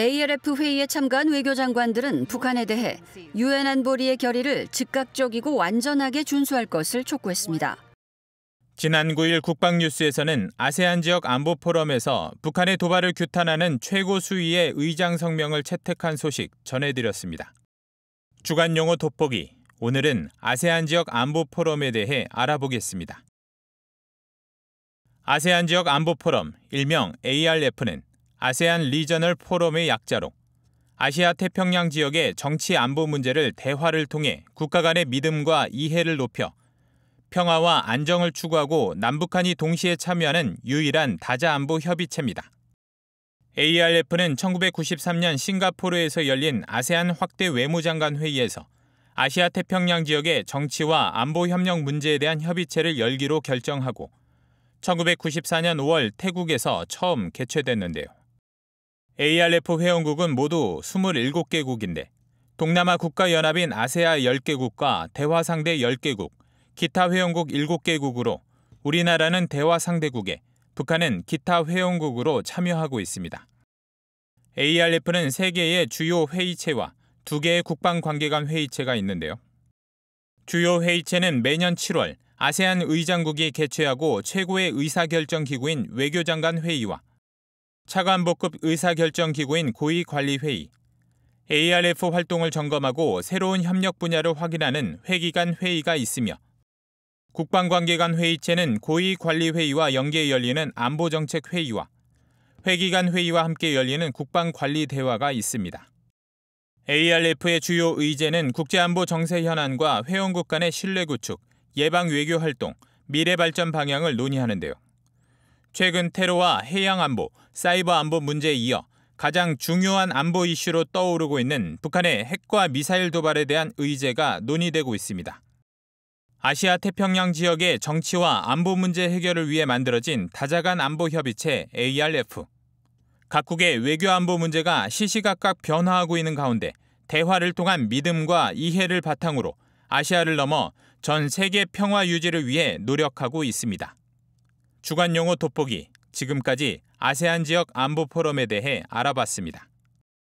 ALF 회의에 참가한 외교장관들은 북한에 대해 유엔 안보리의 결의를 즉각적이고 완전하게 준수할 것을 촉구했습니다. 지난 9일 국방뉴스에서는 아세안 지역 안보 포럼에서 북한의 도발을 규탄하는 최고 수위의 의장 성명을 채택한 소식 전해드렸습니다. 주간 용어 돋보기 오늘은 아세안 지역 안보 포럼에 대해 알아보겠습니다. 아세안 지역 안보 포럼 일명 ARF는 아세안 리저널 포럼의 약자로 아시아 태평양 지역의 정치 안보 문제를 대화를 통해 국가 간의 믿음과 이해를 높여 평화와 안정을 추구하고 남북한이 동시에 참여하는 유일한 다자 안보 협의체입니다. ARF는 1993년 싱가포르에서 열린 아세안 확대 외무장관 회의에서 아시아 태평양 지역의 정치와 안보 협력 문제에 대한 협의체를 열기로 결정하고 1994년 5월 태국에서 처음 개최됐는데요. ARF 회원국은 모두 27개국인데 동남아 국가연합인 아세아 10개국과 대화 상대 10개국, 기타 회원국 7개국으로 우리나라는 대화 상대국에 북한은 기타 회원국으로 참여하고 있습니다. ARF는 3개의 주요 회의체와 2개의 국방관계관 회의체가 있는데요. 주요 회의체는 매년 7월 아세안 의장국이 개최하고 최고의 의사결정기구인 외교장관 회의와 차관보급 의사결정기구인 고위관리회의, ARF 활동을 점검하고 새로운 협력 분야를 확인하는 회기간 회의가 있으며 국방관계관 회의체는 고위관리회의와 연계 열리는 안보정책회의와 회기간 회의와 함께 열리는 국방관리대화가 있습니다. ARF의 주요 의제는 국제안보 정세 현안과 회원국 간의 신뢰 구축, 예방 외교 활동, 미래 발전 방향을 논의하는데요. 최근 테러와 해양 안보, 사이버 안보 문제에 이어 가장 중요한 안보 이슈로 떠오르고 있는 북한의 핵과 미사일 도발에 대한 의제가 논의되고 있습니다. 아시아 태평양 지역의 정치와 안보 문제 해결을 위해 만들어진 다자간 안보 협의체 ARF. 각국의 외교 안보 문제가 시시각각 변화하고 있는 가운데 대화를 통한 믿음과 이해를 바탕으로 아시아를 넘어 전 세계 평화 유지를 위해 노력하고 있습니다. 주간 용어 돋보기 지금까지 아세안 지역 안보 포럼에 대해 알아봤습니다.